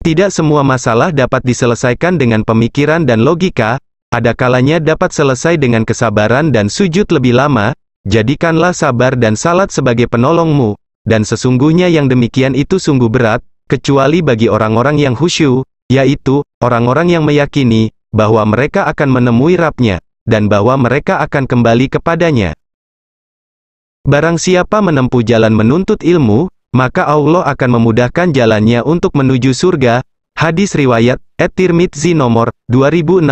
Tidak semua masalah dapat diselesaikan dengan pemikiran dan logika, ada kalanya dapat selesai dengan kesabaran dan sujud lebih lama, jadikanlah sabar dan salat sebagai penolongmu, dan sesungguhnya yang demikian itu sungguh berat, kecuali bagi orang-orang yang husyuk, yaitu, orang-orang yang meyakini, bahwa mereka akan menemui rapnya, dan bahwa mereka akan kembali kepadanya. Barang siapa menempuh jalan menuntut ilmu, maka Allah akan memudahkan jalannya untuk menuju surga. Hadis Riwayat, At-Tirmidzi nomor 2682